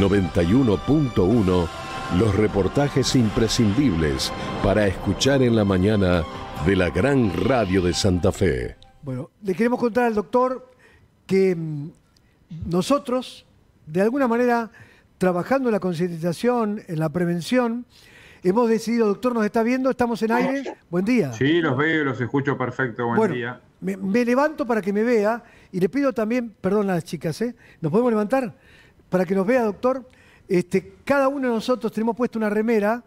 91.1 los reportajes imprescindibles para escuchar en la mañana de la gran radio de Santa Fe. Bueno, le queremos contar al doctor que mm, nosotros, de alguna manera, trabajando en la concientización, en la prevención, hemos decidido, doctor, nos está viendo, estamos en aire, buen día. Sí, los veo, los escucho perfecto, buen día. Me, me levanto para que me vea y le pido también, perdón las chicas, ¿eh? ¿Nos podemos levantar? para que nos vea, doctor, este, cada uno de nosotros tenemos puesto una remera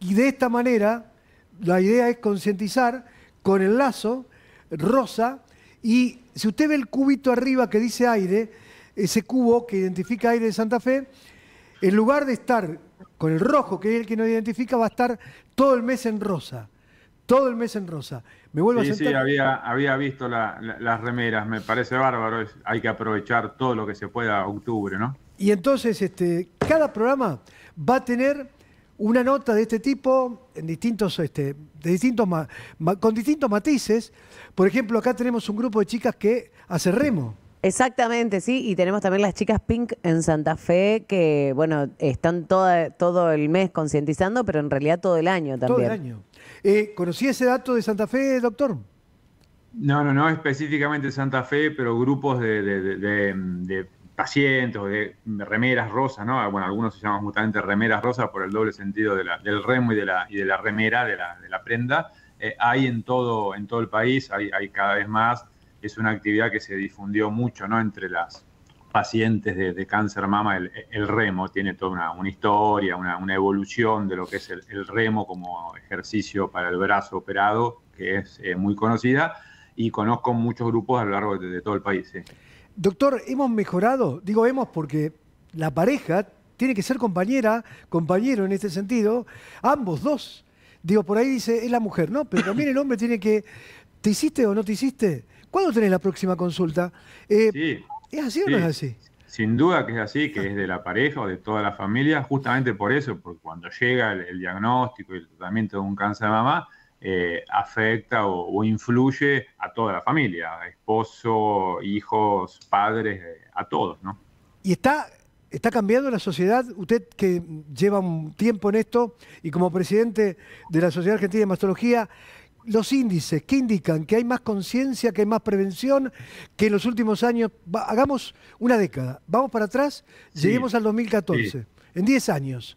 y de esta manera la idea es concientizar con el lazo rosa y si usted ve el cubito arriba que dice aire, ese cubo que identifica aire de Santa Fe, en lugar de estar con el rojo, que es el que nos identifica, va a estar todo el mes en rosa. Todo el mes en rosa sí, Sí, había, había visto las remeras, me parece bárbaro, hay que aprovechar todo lo que se pueda octubre, ¿no? Y entonces, este, cada programa va a tener una nota de este tipo en distintos, este, de distintos con distintos matices. Por ejemplo, acá tenemos un grupo de chicas que hace remo. Exactamente, sí, y tenemos también las chicas Pink en Santa Fe que, bueno, están toda, todo el mes concientizando, pero en realidad todo el año también. Todo el año. Eh, ¿Conocí ese dato de Santa Fe, doctor? No, no, no específicamente Santa Fe, pero grupos de, pacientes de remeras rosas, ¿no? Ah, bueno, algunos se llaman justamente remeras rosas por el doble sentido la, del remo y de la, de la remera, de la, prenda. Eh, hay en todo, en todo el país, hay, hay cada vez más. Es una actividad que se difundió mucho, ¿no? Entre las pacientes de, cáncer mama, el, remo tiene toda una, historia, una, evolución de lo que es el, remo como ejercicio para el brazo operado, que es eh, muy conocida, y conozco muchos grupos a lo largo de, todo el país. Doctor, ¿hemos mejorado? Digo hemos porque la pareja tiene que ser compañera, compañero en este sentido, ambos dos. Digo, por ahí dice, es la mujer, ¿no? Pero también el hombre tiene que, ¿te hiciste o no te hiciste? ¿Cuándo tenés la próxima consulta? Eh, sí. ¿Es así o no es así? Sin duda que es así, que es de la pareja o de toda la familia, justamente por eso, porque cuando llega el, diagnóstico y el tratamiento de un cáncer de mamá, eh, afecta o, influye a toda la familia, esposo, hijos, padres, eh, a todos, ¿no? Y está, está cambiando la sociedad, usted que lleva un tiempo en esto y como presidente de la Sociedad Argentina de Mastología, los índices que indican que hay más conciencia, que hay más prevención, que en los últimos años, hagamos una década, vamos para atrás, lleguemos al 2014, en 10 años.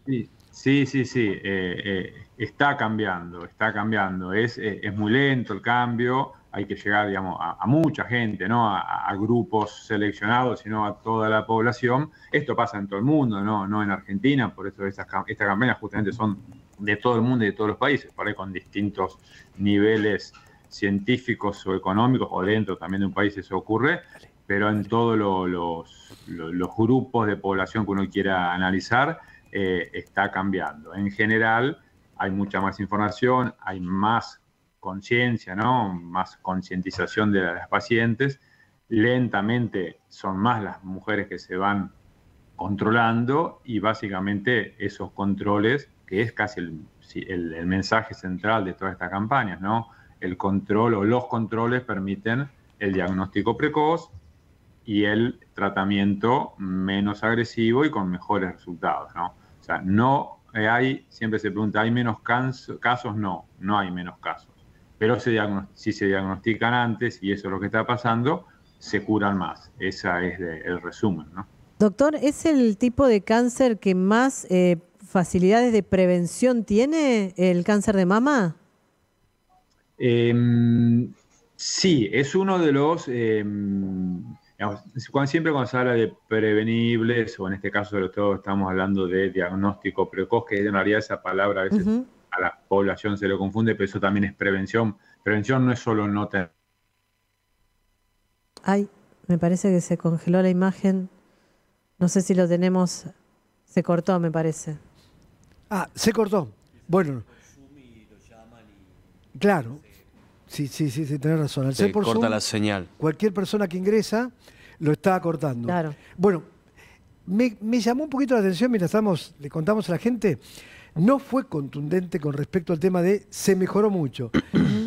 Sí, sí, sí, eh, eh, está cambiando, está cambiando, eh, es, muy lento el cambio, hay que llegar, digamos, a, mucha gente, no a, grupos seleccionados, sino a toda la población. Esto pasa en todo el mundo, no, no en Argentina, por eso estas, estas justamente son de todo el mundo y de todos los países, con distintos niveles científicos o económicos, o dentro también de un país eso ocurre, pero en todos los, grupos de población que uno quiera analizar, eh, está cambiando. En general, hay mucha más información, hay más conciencia, ¿no? más concientización de las pacientes. Lentamente son más las mujeres que se van controlando y básicamente esos controles que es casi el, mensaje central de todas estas campañas, ¿no? El control o los controles permiten el diagnóstico precoz y el tratamiento menos agresivo y con mejores resultados, ¿no? O sea, no hay, siempre se pregunta, ¿hay menos casos? No, no hay menos casos. Pero si se diagnostican antes, y eso es lo que está pasando, se curan más. Ese es el resumen, ¿no? Doctor, ¿es el tipo de cáncer que más eh, facilidades de prevención tiene el cáncer de mama? Em, sí, es uno de los... Em, siempre cuando se habla de prevenibles, o en este caso sobre todo estamos hablando de diagnóstico precoz, que en realidad esa palabra a veces a la población se lo confunde, pero eso también es prevención. Prevención no es solo no tener... Ay, me parece que se congeló la imagen. No sé si lo tenemos. Se cortó, me parece. Ah, se cortó. Bueno. Claro. Sí, sí, sí, sí tenés razón. Al ser corta la señal. Cualquier persona que ingresa lo está cortando. Bueno, me, llamó un poquito la atención mientras estamos, le contamos a la gente, no fue contundente con respecto al tema de se mejoró mucho.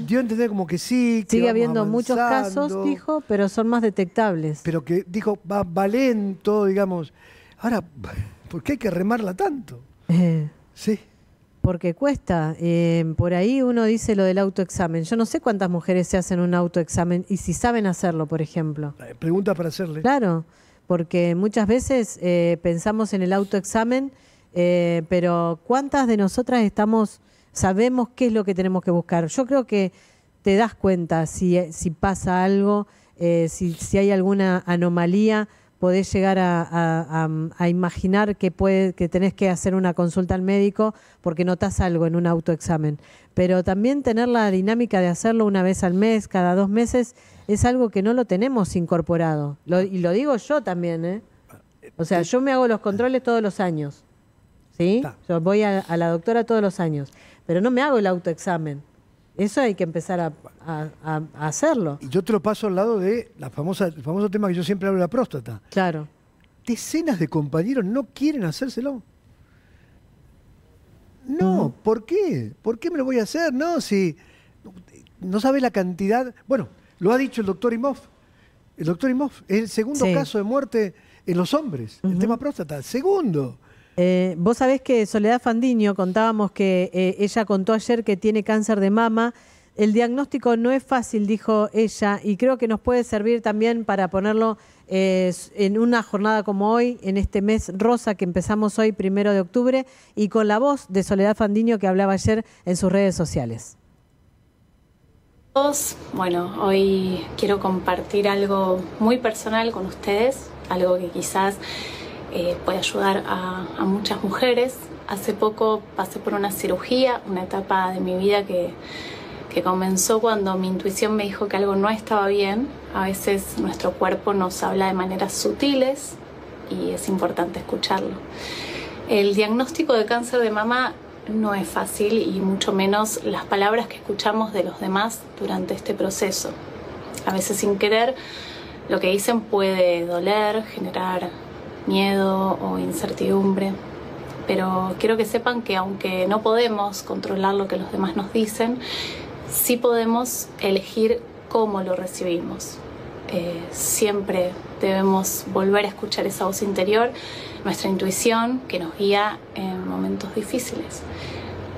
Yo a entender como que sí, que Sigue habiendo muchos casos, dijo, pero son más detectables. Pero que dijo, va, lento, digamos. Ahora, ¿por qué hay que remarla tanto? Eh. Sí. Porque cuesta. Eh, por ahí uno dice lo del autoexamen. Yo no sé cuántas mujeres se hacen un autoexamen y si saben hacerlo, por ejemplo. Eh, pregunta para hacerle. Claro, porque muchas veces eh, pensamos en el autoexamen, pero ¿cuántas de nosotras estamos, sabemos qué es lo que tenemos que buscar? Yo creo que te das cuenta si, pasa algo, si hay alguna anomalía podés llegar a, imaginar que, puede, que tenés que hacer una consulta al médico porque notas algo en un autoexamen. Pero también tener la dinámica de hacerlo una vez al mes, cada dos meses, es algo que no lo tenemos incorporado. y lo digo yo también, ¿eh? O sea, yo me hago los controles todos los años. ¿Sí? Yo voy a la doctora todos los años. Pero no me hago el autoexamen. Eso hay que empezar a, hacerlo. Y yo te lo paso al lado de la famosa, el famoso tema que yo siempre hablo de la próstata. Claro. Decenas de compañeros no quieren hacérselo. No, ¿por qué? ¿Por qué me lo voy a hacer? No, si no sabe la cantidad. Bueno, lo ha dicho el doctor Imhoff. El doctor Imhoff es el segundo caso de muerte en los hombres, el tema próstata. Segundo. Eh, vos sabés que Soledad Fandiño, contábamos que eh, ella contó ayer que tiene cáncer de mama. El diagnóstico no es fácil, dijo ella, y creo que nos puede servir también para ponerlo eh, en una jornada como hoy, en este mes rosa que empezamos hoy, primero de octubre, y con la voz de Soledad Fandiño que hablaba ayer en sus redes sociales. Bueno, hoy quiero compartir algo muy personal con ustedes, algo que quizás eh, puede ayudar a, a, muchas mujeres. Hace poco pasé por una cirugía, una etapa de mi vida que, que comenzó cuando mi intuición me dijo que algo no estaba bien. A veces nuestro cuerpo nos habla de maneras sutiles y es importante escucharlo. El diagnóstico de cáncer de mama no es fácil y mucho menos las palabras que escuchamos de los demás durante este proceso. A veces sin querer, lo que dicen puede doler, generar miedo o incertidumbre. Pero quiero que sepan que aunque no podemos controlar lo que los demás nos dicen, sí podemos elegir cómo lo recibimos. Eh, siempre debemos volver a escuchar esa voz interior, nuestra intuición que nos guía en momentos difíciles.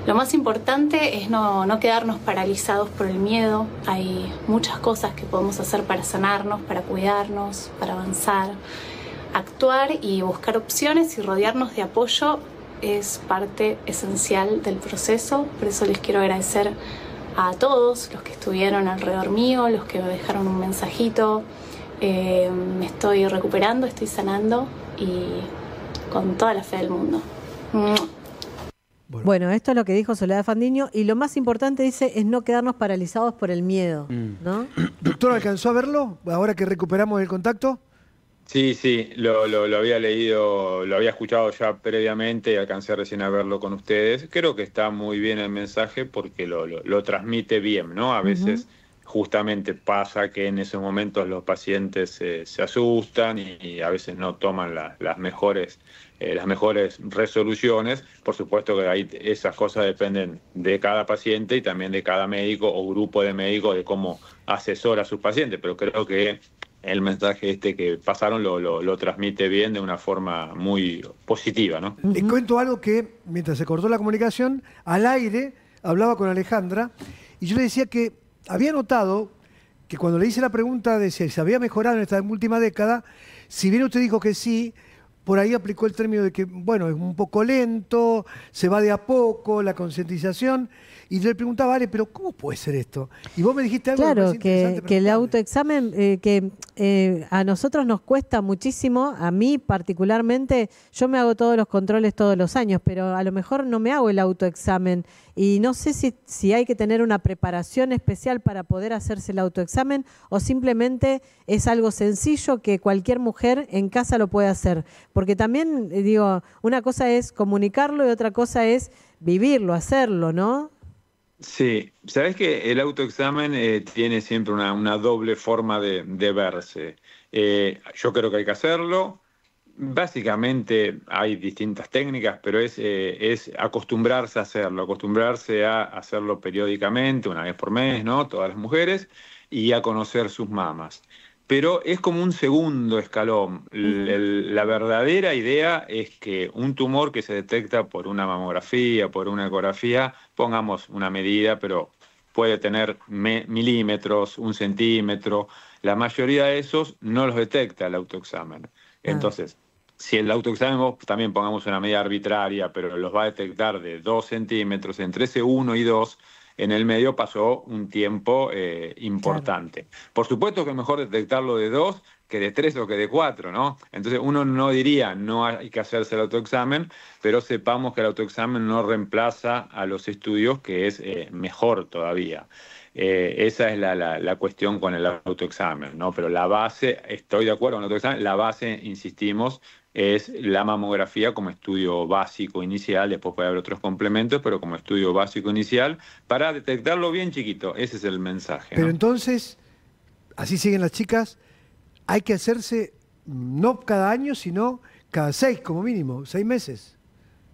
Lo más importante es no, quedarnos paralizados por el miedo. Hay muchas cosas que podemos hacer para sanarnos, para cuidarnos, para avanzar actuar y buscar opciones y rodearnos de apoyo es parte esencial del proceso. Por eso les quiero agradecer a todos los que estuvieron alrededor mío, los que me dejaron un mensajito. Eh, me estoy recuperando, estoy sanando y con toda la fe del mundo. Bueno. esto es lo que dijo Soledad Fandiño y lo más importante dice es no quedarnos paralizados por el miedo, mm. Doctor, ¿alcanzó a verlo ahora que recuperamos el contacto? Sí, sí, lo, lo, había leído, lo había escuchado ya previamente y alcancé recién a verlo con ustedes. Creo que está muy bien el mensaje porque lo, lo transmite bien, ¿no? A veces justamente pasa que en esos momentos los pacientes eh, se asustan y, a veces no toman las mejores eh, las mejores resoluciones. Por supuesto que ahí esas cosas dependen de cada paciente y también de cada médico o grupo de médicos de cómo asesora a sus pacientes, pero creo que el mensaje este que pasaron lo, transmite bien de una forma muy positiva. ¿no? Les cuento algo que, mientras se cortó la comunicación, al aire hablaba con Alejandra y yo le decía que había notado que cuando le hice la pregunta de si se había mejorado en esta última década, si bien usted dijo que sí, por ahí aplicó el término de que, bueno, es un poco lento, se va de a poco la concientización. Y yo le preguntaba, Ale, pero ¿cómo puede ser esto? Y vos me dijiste algo claro, que, que el autoexamen, eh, que eh, a nosotros nos cuesta muchísimo, a mí particularmente, yo me hago todos los controles todos los años, pero a lo mejor no me hago el autoexamen. Y no sé si hay que tener una preparación especial para poder hacerse el autoexamen o simplemente es algo sencillo que cualquier mujer en casa lo puede hacer. Porque también, eh, digo, una cosa es comunicarlo y otra cosa es vivirlo, hacerlo, ¿no? Sí, sabes que el autoexamen eh, tiene siempre una, doble forma de, verse. Eh, yo creo que hay que hacerlo. Básicamente hay distintas técnicas, pero eh, es, acostumbrarse a hacerlo, acostumbrarse a hacerlo periódicamente, una vez por mes, ¿no? Todas las mujeres, y a conocer sus mamas pero es como un segundo escalón. La, verdadera idea es que un tumor que se detecta por una mamografía, por una ecografía, pongamos una medida, pero puede tener milímetros, un centímetro. La mayoría de esos no los detecta el autoexamen. Ah. Entonces, si el autoexamen también pongamos una medida arbitraria, pero los va a detectar de dos centímetros, entre ese 1 y 2, en el medio pasó un tiempo eh, importante. Por supuesto que es mejor detectarlo de dos que de tres o que de cuatro, ¿no? Entonces uno no diría no hay que hacerse el autoexamen, pero sepamos que el autoexamen no reemplaza a los estudios, que es eh, mejor todavía. Eh, esa es la, la, cuestión con el autoexamen, ¿no? Pero la base, estoy de acuerdo con el autoexamen, la base, insistimos, es la mamografía como estudio básico inicial, después puede haber otros complementos, pero como estudio básico inicial, para detectarlo bien chiquito, ese es el mensaje. Pero entonces, así siguen las chicas, hay que hacerse no cada año, sino cada seis como mínimo, seis meses.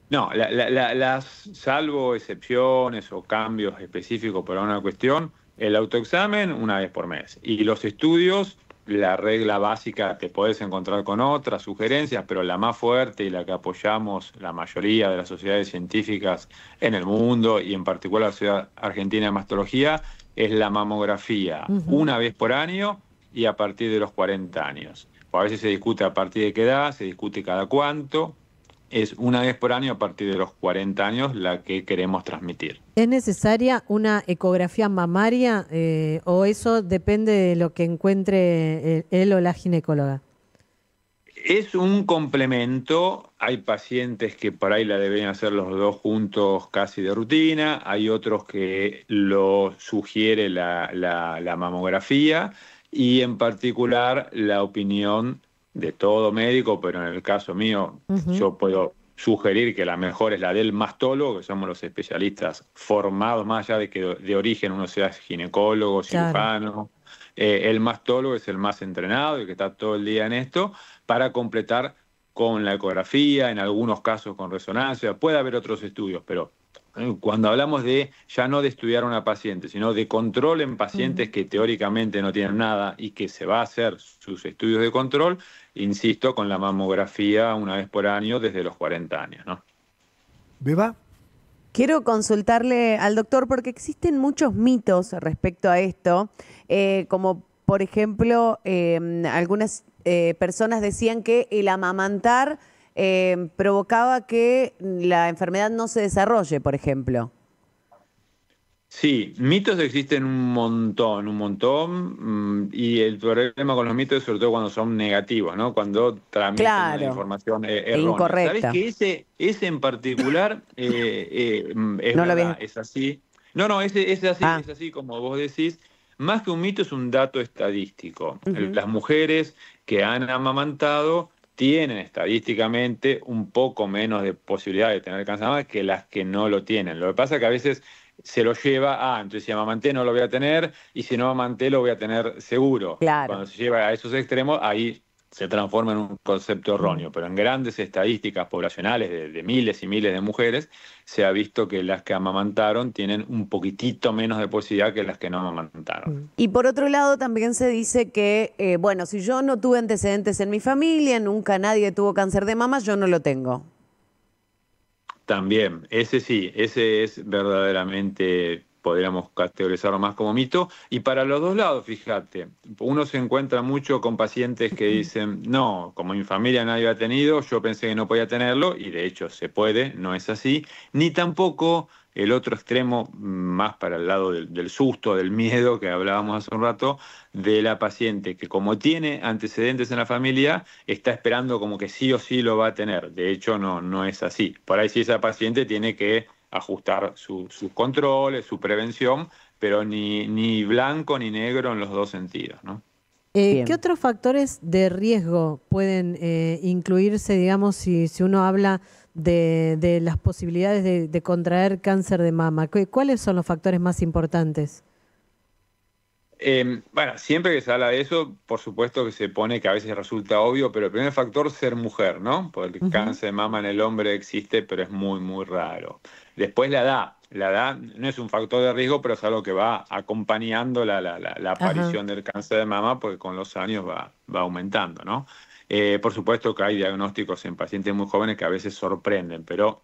No, las, salvo excepciones o cambios específicos para una cuestión, el autoexamen una vez por mes y los estudios la regla básica, te podés encontrar con otras sugerencias, pero la más fuerte y la que apoyamos la mayoría de las sociedades científicas en el mundo y en particular la Sociedad Argentina de Mastología es la mamografía, una vez por año y a partir de los 40 años. O a veces se discute a partir de qué edad, se discute cada cuánto, es una vez por año a partir de los 40 años la que queremos transmitir. ¿Es necesaria una ecografía mamaria eh, o eso depende de lo que encuentre eh, él o la ginecóloga? Es un complemento, hay pacientes que por ahí la deben hacer los dos juntos casi de rutina, hay otros que lo sugiere la mamografía y en particular la opinión de todo médico, pero en el caso mío yo puedo sugerir que la mejor es la del mastólogo, que somos los especialistas formados más allá de que de origen uno sea ginecólogo, cirujano. Eh, el mastólogo es el más entrenado, y que está todo el día en esto, para completar con la ecografía, en algunos casos con resonancia, puede haber otros estudios, pero cuando hablamos de, ya no de estudiar a una paciente, sino de control en pacientes que teóricamente no tienen nada y que se va a hacer sus estudios de control, insisto, con la mamografía una vez por año desde los 40 años. ¿no? ¿Beba? Quiero consultarle al doctor porque existen muchos mitos respecto a esto, eh, como por ejemplo, eh, algunas eh, personas decían que el amamantar Em, provocaba que la enfermedad no se desarrolle, por ejemplo. Sí, mitos existen un montón, un montón, mm, y el problema con los mitos es sobre todo cuando son negativos, ¿no? Cuando transmiten información e- e errónea. Incorrecta. que ese, en particular eh, eh, mm, es, verdad, es así? No, no, ese, ah. es así como vos decís. Más que un mito es un dato estadístico. Las mujeres que han amamantado tienen estadísticamente un poco menos de posibilidad de tener cáncer que las que no lo tienen. Lo que pasa es que a veces se lo lleva a, ah, entonces si amamanté no lo voy a tener y si no amamanté lo voy a tener seguro. Cuando se lleva a esos extremos, ahí se transforma en un concepto erróneo, pero en grandes estadísticas poblacionales de, miles y miles de mujeres se ha visto que las que amamantaron tienen un poquitito menos de posibilidad que las que no amamantaron. Y por otro lado también se dice que, eh, bueno, si yo no tuve antecedentes en mi familia, nunca nadie tuvo cáncer de mama, yo no lo tengo. También, ese sí, ese es verdaderamente podríamos categorizarlo más como mito, y para los dos lados, fíjate, uno se encuentra mucho con pacientes que dicen, no, como mi familia nadie lo ha tenido, yo pensé que no podía tenerlo, y de hecho se puede, no es así, ni tampoco el otro extremo, mm, más para el lado del, susto, del miedo que hablábamos hace un rato, de la paciente que como tiene antecedentes en la familia, está esperando como que sí o sí lo va a tener. De hecho, no, no es así. Por ahí sí esa paciente tiene que ajustar sus controles, su prevención, pero ni, ni blanco ni negro en los dos sentidos. ¿no? Eh, ¿Qué otros factores de riesgo pueden eh, incluirse, digamos, si, uno habla de, las posibilidades de, contraer cáncer de mama? ¿Cuáles son los factores más importantes? Em, bueno, siempre que se habla de eso, por supuesto que se pone que a veces resulta obvio, pero el primer factor, ser mujer, ¿no? Porque el cáncer de mama en el hombre existe, pero es muy, muy raro. Después la edad. La edad no es un factor de riesgo, pero es algo que va acompañando la, aparición del cáncer de mama, porque con los años va, va aumentando, ¿no? Eh, por supuesto que hay diagnósticos en pacientes muy jóvenes que a veces sorprenden, pero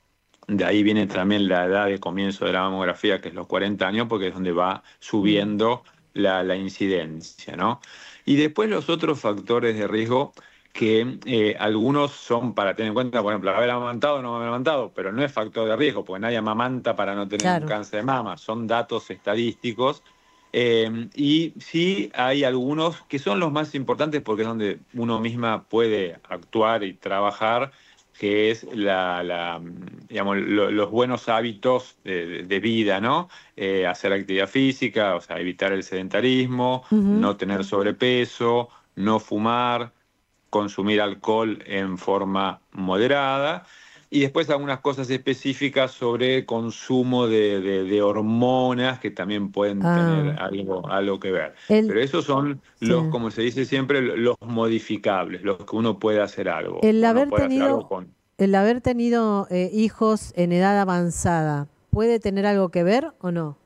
de ahí viene también la edad de comienzo de la mamografía, que es los 40 años, porque es donde va subiendo mm. la, la incidencia, ¿no? Y después los otros factores de riesgo que eh, algunos son para tener en cuenta, por ejemplo, haber amamantado o no haber amamantado, pero no es factor de riesgo, porque nadie amamanta para no tener un cáncer de mama, son datos estadísticos. Eh, y sí hay algunos que son los más importantes porque es donde uno misma puede actuar y trabajar, que es los buenos hábitos de, vida, ¿no? Eh, hacer actividad física, o sea, evitar el sedentarismo, no tener sobrepeso, no fumar, consumir alcohol en forma moderada y después algunas cosas específicas sobre consumo de, hormonas que también pueden ah. tener algo, algo que ver. Pero esos son los, como se dice siempre, los modificables, los que uno puede hacer algo. El haber tenido, el haber tenido eh, hijos en edad avanzada, ¿puede tener algo que ver o no?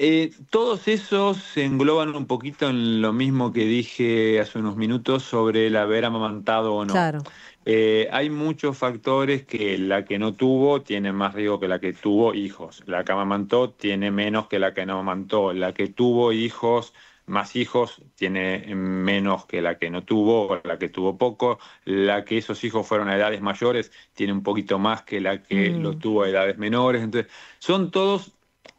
Eh, todos esos se engloban un poquito en lo mismo que dije hace unos minutos sobre el haber amamantado o no. Eh, hay muchos factores que la que no tuvo tiene más riesgo que la que tuvo hijos. La que amamantó tiene menos que la que no amamantó. La que tuvo hijos, más hijos, tiene menos que la que no tuvo la que tuvo poco. La que esos hijos fueron a edades mayores, tiene un poquito más que la que mm. lo tuvo a edades menores. Entonces, son todos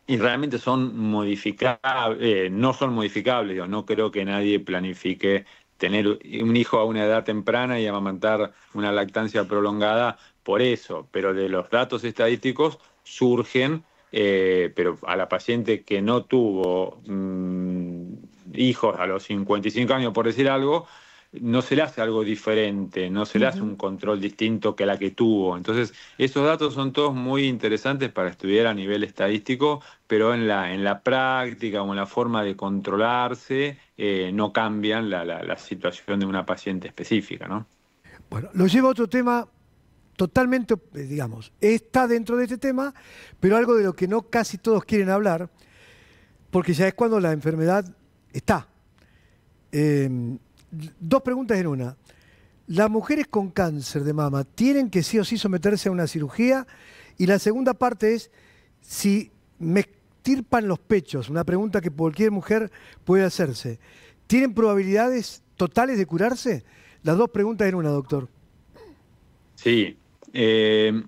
y realmente son eh, no son modificables, yo no creo que nadie planifique tener un hijo a una edad temprana y amamantar una lactancia prolongada por eso, pero de los datos estadísticos surgen, eh, pero a la paciente que no tuvo mm, hijos a los 55 años, por decir algo, no se le hace algo diferente, no se le hace un control distinto que la que tuvo. Entonces, esos datos son todos muy interesantes para estudiar a nivel estadístico, pero en la, en la práctica o en la forma de controlarse eh, no cambian la, situación de una paciente específica. ¿no? Bueno, lo llevo a otro tema totalmente, eh, digamos, está dentro de este tema, pero algo de lo que no casi todos quieren hablar, porque ya es cuando la enfermedad está. Em, dos preguntas en una. ¿Las mujeres con cáncer de mama tienen que sí o sí someterse a una cirugía? Y la segunda parte es si me extirpan los pechos, una pregunta que cualquier mujer puede hacerse. ¿Tienen probabilidades totales de curarse? Las dos preguntas en una, doctor. Sí. Eh,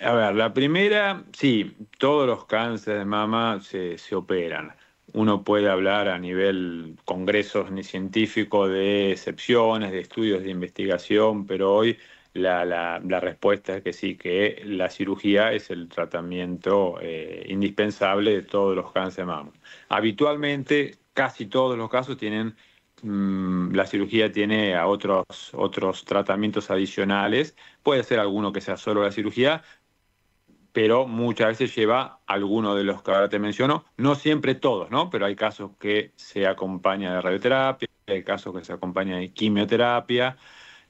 a ver, la primera, sí, todos los cánceres de mama se operan uno puede hablar a nivel congresos ni científico de excepciones, de estudios de investigación, pero hoy la, la, la respuesta es que sí, que la cirugía es el tratamiento eh, indispensable de todos los cánceres de mama. Habitualmente, casi todos los casos tienen mm, la cirugía tiene a otros, otros tratamientos adicionales. Puede ser alguno que sea solo la cirugía, pero muchas veces lleva alguno de los que ahora te menciono, no siempre todos, ¿no? Pero hay casos que se acompaña de radioterapia, hay casos que se acompaña de quimioterapia,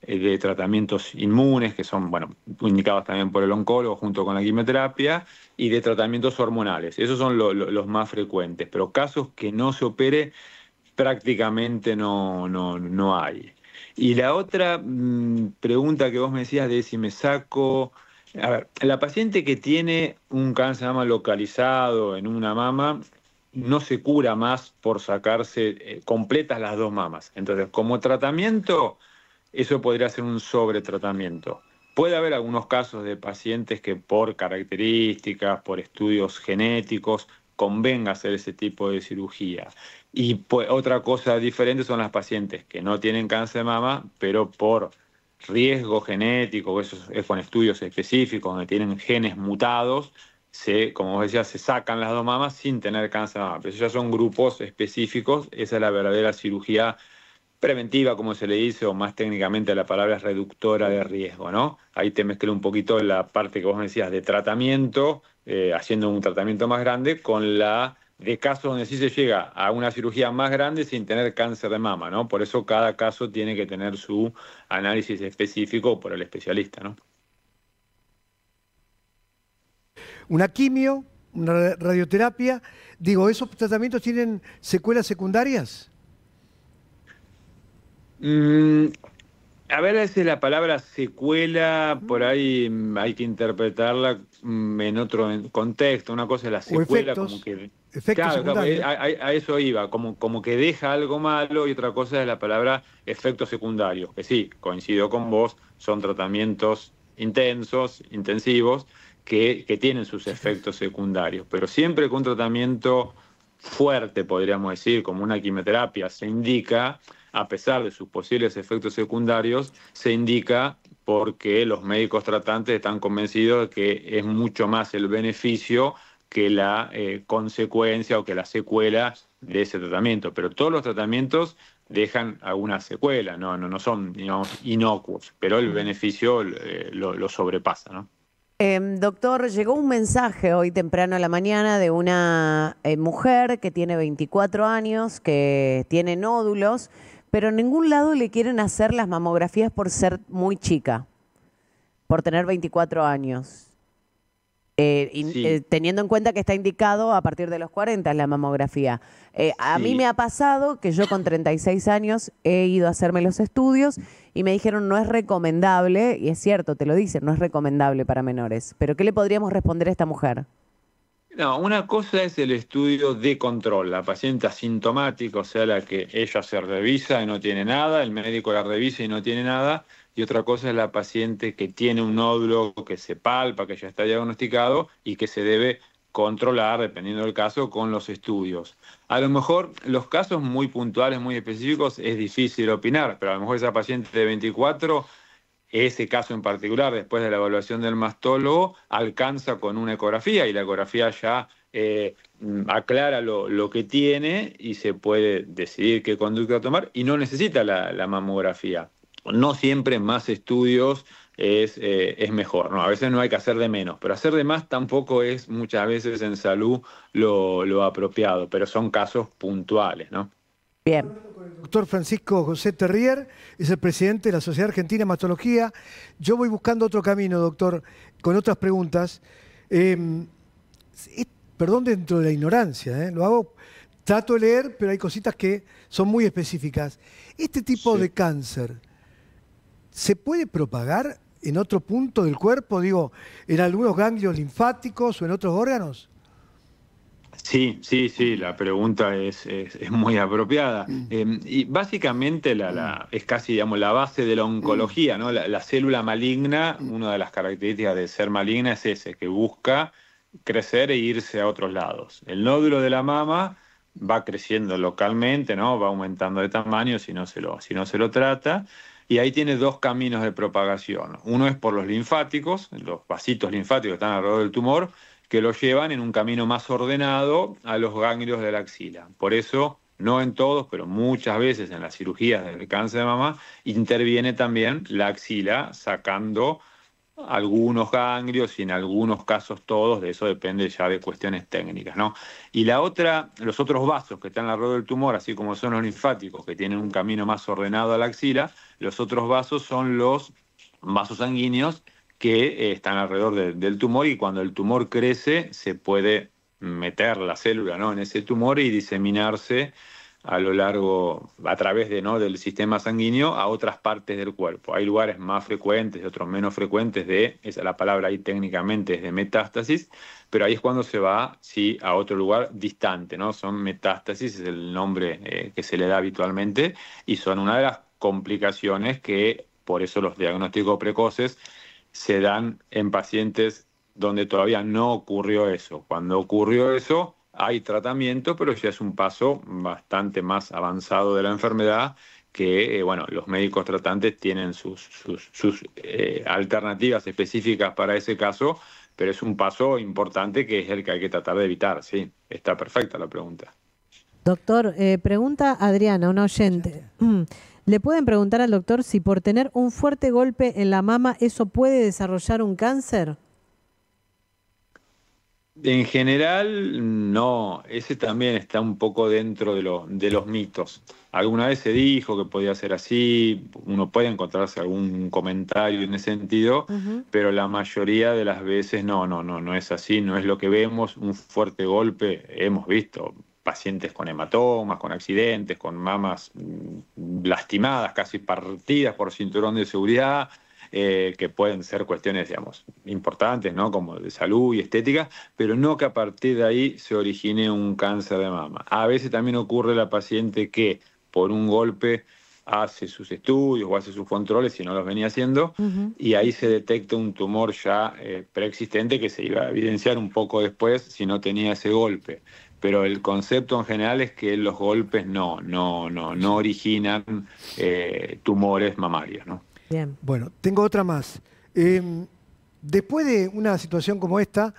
eh, de tratamientos inmunes que son, bueno, indicados también por el oncólogo junto con la quimioterapia y de tratamientos hormonales. Esos son los más frecuentes, pero casos que no se opere prácticamente no, no, no hay. Y la otra mm, pregunta que vos me decías de si me saco a ver, la paciente que tiene un cáncer de mama localizado en una mama no se cura más por sacarse eh, completas las dos mamas. Entonces, como tratamiento, eso podría ser un sobretratamiento. Puede haber algunos casos de pacientes que por características, por estudios genéticos, convenga hacer ese tipo de cirugía. Y pues, otra cosa diferente son las pacientes que no tienen cáncer de mama, pero por riesgo genético, eso es con estudios específicos, donde tienen genes mutados, se, como vos decías, se sacan las dos mamas sin tener cáncer de mama. Pero ya son grupos específicos, esa es la verdadera cirugía preventiva, como se le dice, o más técnicamente la palabra es reductora de riesgo, ¿no? Ahí te mezclé un poquito la parte que vos decías de tratamiento, eh, haciendo un tratamiento más grande, con la de casos donde sí se llega a una cirugía más grande sin tener cáncer de mama, ¿no? Por eso cada caso tiene que tener su análisis específico por el especialista, ¿no? Una quimio, una radioterapia, digo, ¿esos tratamientos tienen secuelas secundarias? Mm, a ver, a veces la palabra secuela, por ahí mm, hay que interpretarla mm, en otro contexto. Una cosa es la secuela, como que claro, eh, a, eso iba, como, como que deja algo malo y otra cosa es la palabra efectos secundarios, que sí, coincido con vos, son tratamientos intensos, intensivos, que, que tienen sus efectos secundarios, pero siempre que un tratamiento fuerte, podríamos decir, como una quimioterapia, se indica, a pesar de sus posibles efectos secundarios, se indica porque los médicos tratantes están convencidos de que es mucho más el beneficio que la eh, consecuencia o que las secuelas de ese tratamiento. Pero todos los tratamientos dejan alguna secuela, no, no, son inocuos, pero el mm. beneficio eh, lo, sobrepasa. Em, doctor, llegó un mensaje hoy temprano a la mañana de una eh, mujer que tiene 24 años, que tiene nódulos, pero en ningún lado le quieren hacer las mamografías por ser muy chica, por tener 24 años. Eh, eh, teniendo en cuenta que está indicado a partir de los 40 la mamografía. Eh, a mí me ha pasado que yo con 36 años he ido a hacerme los estudios y me dijeron no es recomendable, y es cierto, te lo dicen, no es recomendable para menores. Pero ¿qué le podríamos responder a esta mujer? No, una cosa es el estudio de control, la paciente asintomática, o sea, la que ella se revisa y no tiene nada, el médico la revisa y no tiene nada y otra cosa es la paciente que tiene un nódulo que se palpa, que ya está diagnosticado y que se debe controlar, dependiendo del caso, con los estudios. A lo mejor los casos muy puntuales, muy específicos, es difícil opinar, pero a lo mejor esa paciente de 24 ese caso en particular, después de la evaluación del mastólogo, alcanza con una ecografía y la ecografía ya eh, mm, aclara lo, que tiene y se puede decidir qué conducta tomar y no necesita la mamografía no siempre más estudios eh, es, mejor, ¿no? A veces no hay que hacer de menos, pero hacer de más tampoco es muchas veces en salud lo, apropiado, pero son casos puntuales, ¿no? Bien. El doctor Francisco José Terrier es el presidente de la Sociedad Argentina de Mastología. Yo voy buscando otro camino, doctor, con otras preguntas. Em, perdón dentro de la ignorancia, ¿eh? lo hago, trato de leer, pero hay cositas que son muy específicas. Este tipo de cáncer, ¿se puede propagar en otro punto del cuerpo? Digo, en algunos ganglios linfáticos o en otros órganos. Sí, sí, sí, la pregunta es, muy apropiada. Mm. Em, y básicamente mm. es casi digamos, la base de la oncología, ¿no? La, célula maligna, mm. una de las características de ser maligna es ese, que busca crecer e irse a otros lados. El nódulo de la mama va creciendo localmente, ¿no? Va aumentando de tamaño si no lo, si no se lo trata. Y ahí tiene dos caminos de propagación. Uno es por los linfáticos, los vasitos linfáticos que están alrededor del tumor, que lo llevan en un camino más ordenado a los ganglios de la axila. Por eso, no en todos, pero muchas veces en las cirugías del cáncer de mamá, interviene también la axila sacando algunos ganglios y en algunos casos todos, de eso depende ya de cuestiones técnicas, ¿no? Y la otra, los otros vasos que están alrededor del tumor, así como son los linfáticos, que tienen un camino más ordenado a la axila, los otros vasos son los vasos sanguíneos que eh, están alrededor del tumor y cuando el tumor crece se puede meter la célula ¿no? en ese tumor y diseminarse a lo largo, a través de, ¿no? del sistema sanguíneo a otras partes del cuerpo. Hay lugares más frecuentes y otros menos frecuentes de, esa es la palabra ahí técnicamente, es de metástasis, pero ahí es cuando se va, sí, a otro lugar distante, ¿no? Son metástasis, es el nombre eh, que se le da habitualmente, y son una de las complicaciones que, por eso los diagnósticos precoces se dan en pacientes donde todavía no ocurrió eso. Cuando ocurrió eso, hay tratamiento, pero ya es un paso bastante más avanzado de la enfermedad que, eh, bueno, los médicos tratantes tienen sus, eh, alternativas específicas para ese caso, pero es un paso importante que es el que hay que tratar de evitar, sí, está perfecta la pregunta. Doctor, eh, pregunta Adriana, una oyente. ¿Le pueden preguntar al doctor si por tener un fuerte golpe en la mama eso puede desarrollar un cáncer? En general, no, ese también está un poco dentro de, los mitos. Alguna vez se dijo que podía ser así, uno puede encontrarse algún comentario en ese sentido, pero la mayoría de las veces no, no, no, no es así, no es lo que vemos, un fuerte golpe hemos visto pacientes con hematomas, con accidentes, con mamas mm, lastimadas, casi partidas por cinturón de seguridad, eh, que pueden ser cuestiones, digamos, importantes, ¿no? Como de salud y estética, pero no que a partir de ahí se origine un cáncer de mama. A veces también ocurre la paciente que por un golpe hace sus estudios o hace sus controles si no los venía haciendo y ahí se detecta un tumor ya eh, preexistente que se iba a evidenciar un poco después si no tenía ese golpe pero el concepto en general es que los golpes no no no no originan eh, tumores mamarios no bueno, tengo otra más. Em, después de una situación como esta,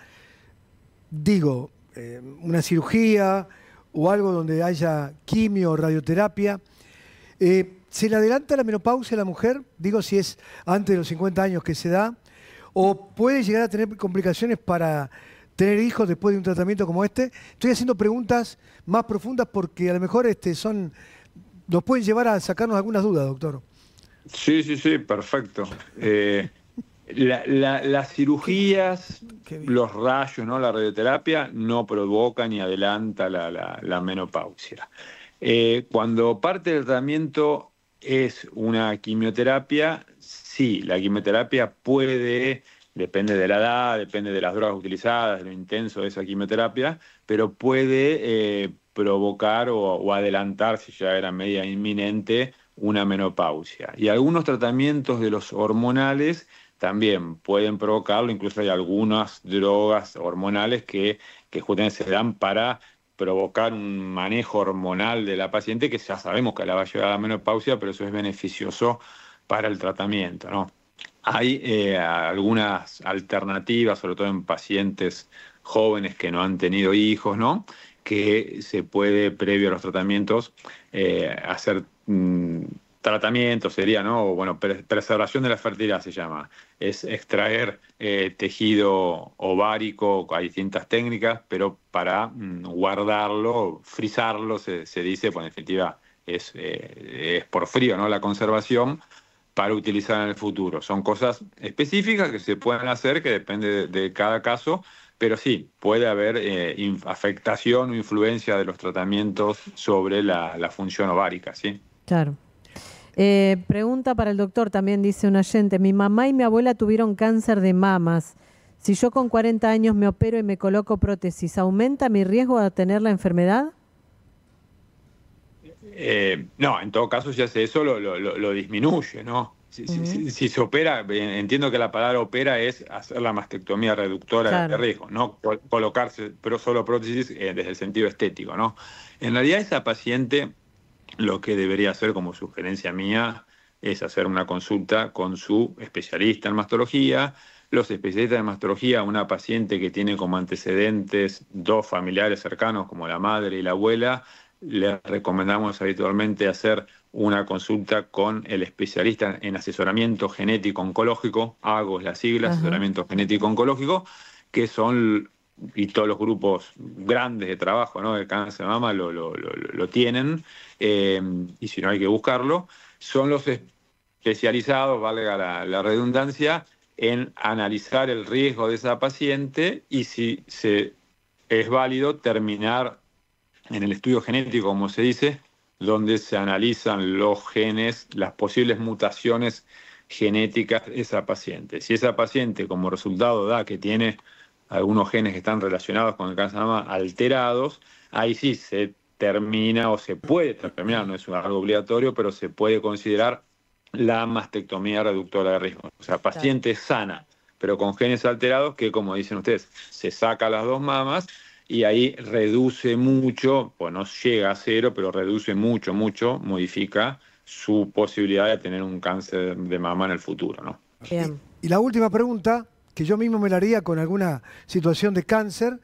digo, em, una cirugía o algo donde haya quimio o radioterapia, eh, ¿se le adelanta la menopausia a la mujer? Digo, si es antes de los 50 años que se da, o puede llegar a tener complicaciones para tener hijos después de un tratamiento como este. Estoy haciendo preguntas más profundas porque a lo mejor este, son, nos pueden llevar a sacarnos algunas dudas, doctor. Sí, sí, sí, perfecto. Eh, las cirugías, los rayos, ¿no? la radioterapia no provoca ni adelanta la, menopausia. Eh, cuando parte del tratamiento es una quimioterapia, sí, la quimioterapia puede, depende de la edad, depende de las drogas utilizadas, de lo intenso de esa quimioterapia, pero puede eh, provocar o, adelantar, si ya era media inminente, una menopausia. Y algunos tratamientos de los hormonales también pueden provocarlo, incluso hay algunas drogas hormonales que, justamente se dan para provocar un manejo hormonal de la paciente que ya sabemos que la va a llevar a la menopausia, pero eso es beneficioso para el tratamiento. ¿no? Hay eh, algunas alternativas, sobre todo en pacientes jóvenes que no han tenido hijos, ¿no? que se puede, previo a los tratamientos, eh, hacer Mm, tratamiento sería, ¿no? Bueno, preservación de la fertilidad se llama. Es extraer eh, tejido ovárico, hay distintas técnicas, pero para mm, guardarlo, frizarlo, se, dice, pues en definitiva es, eh, es por frío, ¿no? La conservación para utilizar en el futuro. Son cosas específicas que se pueden hacer, que depende de, cada caso, pero sí, puede haber eh, afectación o influencia de los tratamientos sobre la, la función ovárica, ¿sí? Eh, pregunta para el doctor, también dice un agente. Mi mamá y mi abuela tuvieron cáncer de mamas. Si yo con 40 años me opero y me coloco prótesis, ¿aumenta mi riesgo de tener la enfermedad? Eh, no, en todo caso, si hace eso, lo, disminuye, ¿no? Si, se opera, eh, entiendo que la palabra opera es hacer la mastectomía reductora de riesgo, no colocarse pero solo prótesis desde el sentido estético, ¿no? En realidad esa paciente lo que debería hacer como sugerencia mía es hacer una consulta con su especialista en mastología. Los especialistas en mastología, una paciente que tiene como antecedentes dos familiares cercanos, como la madre y la abuela, le recomendamos habitualmente hacer una consulta con el especialista en asesoramiento genético oncológico, hago las siglas, asesoramiento genético oncológico, que son y todos los grupos grandes de trabajo ¿no? cáncer de mama lo, lo, tienen, eh, y si no hay que buscarlo, son los especializados, valga la, redundancia, en analizar el riesgo de esa paciente y si se, es válido terminar en el estudio genético, como se dice, donde se analizan los genes, las posibles mutaciones genéticas de esa paciente. Si esa paciente como resultado da que tiene algunos genes que están relacionados con el cáncer de mama alterados, ahí sí se termina o se puede terminar, no es algo obligatorio, pero se puede considerar la mastectomía reductora de riesgo. O sea, paciente sana, pero con genes alterados que, como dicen ustedes, se saca las dos mamas y ahí reduce mucho, pues no llega a cero, pero reduce mucho, mucho, modifica su posibilidad de tener un cáncer de mama en el futuro, ¿no? Bien. Y la última pregunta, que yo mismo me la haría con alguna situación de cáncer.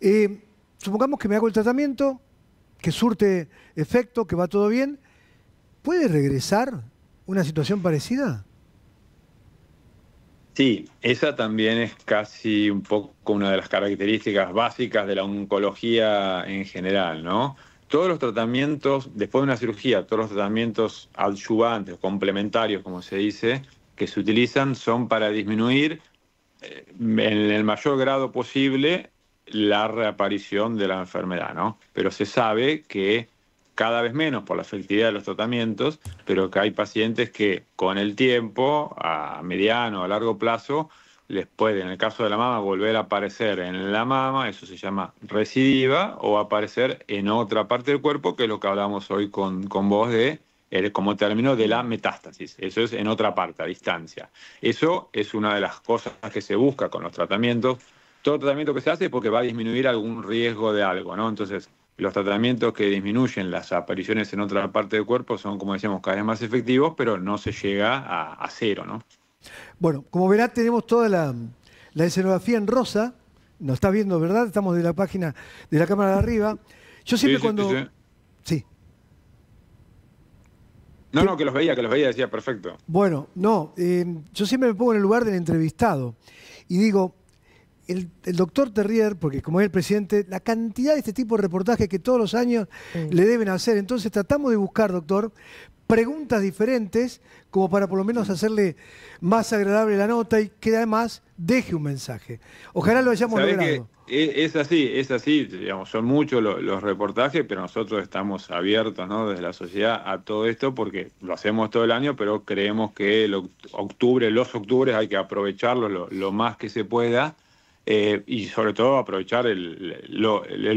Eh, supongamos que me hago el tratamiento, que surte efecto, que va todo bien. ¿Puede regresar una situación parecida? Sí, esa también es casi un poco una de las características básicas de la oncología en general, ¿no? Todos los tratamientos, después de una cirugía, todos los tratamientos adyuvantes, complementarios, como se dice, que se utilizan son para disminuir eh, en el mayor grado posible la reaparición de la enfermedad, ¿no? Pero se sabe que cada vez menos por la efectividad de los tratamientos, pero que hay pacientes que con el tiempo, a mediano, o a largo plazo, les puede, en el caso de la mama, volver a aparecer en la mama, eso se llama recidiva, o aparecer en otra parte del cuerpo, que es lo que hablamos hoy con, con vos de eh, como término de la metástasis. Eso es en otra parte, a distancia. Eso es una de las cosas que se busca con los tratamientos. Todo tratamiento que se hace es porque va a disminuir algún riesgo de algo, ¿no? Entonces, los tratamientos que disminuyen las apariciones en otra parte del cuerpo son, como decíamos, cada vez más efectivos, pero no se llega a, cero, ¿no? Bueno, como verá, tenemos toda la, la escenografía en rosa. Nos está viendo, ¿verdad? Estamos de la página de la cámara de arriba. Yo siempre cuando... sí. No, no, que los veía, que los veía, decía perfecto. Bueno, no, em, yo siempre me pongo en el lugar del entrevistado y digo, el, doctor Terrier, porque como es el presidente, la cantidad de este tipo de reportajes que todos los años le deben hacer. Entonces tratamos de buscar, doctor, preguntas diferentes como para por lo menos hacerle más agradable la nota y que además deje un mensaje. Ojalá lo hayamos logrado. E, es así, es así, digamos, son muchos los, reportajes, pero nosotros estamos abiertos desde la sociedad a todo esto porque lo hacemos todo el año, pero creemos que octubre, los octubres hay que aprovecharlos lo más que se pueda eh, y sobre todo aprovechar el,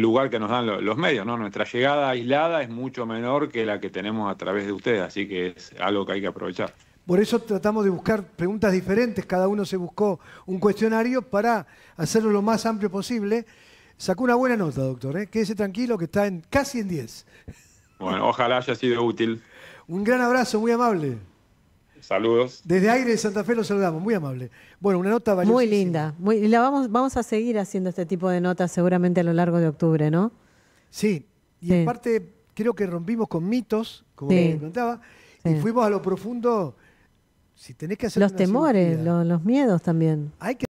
lugar que nos dan los medios. ¿no? Nuestra llegada aislada es mucho menor que la que tenemos a través de ustedes, así que es algo que hay que aprovechar. Por eso tratamos de buscar preguntas diferentes, cada uno se buscó un cuestionario para hacerlo lo más amplio posible. Sacó una buena nota, doctor, ¿eh? quédese tranquilo que está en casi en 10. Bueno, ojalá haya sido útil. Un gran abrazo, muy amable. Saludos. Desde Aire de Santa Fe los saludamos, muy amable. Bueno, una nota valiosa. Muy linda. Muy, la vamos, vamos a seguir haciendo este tipo de notas seguramente a lo largo de octubre, ¿no? Sí, y aparte creo que rompimos con mitos, como me contaba, y fuimos a lo profundo. Si tenés que hacer los temores, los miedos también. Hay que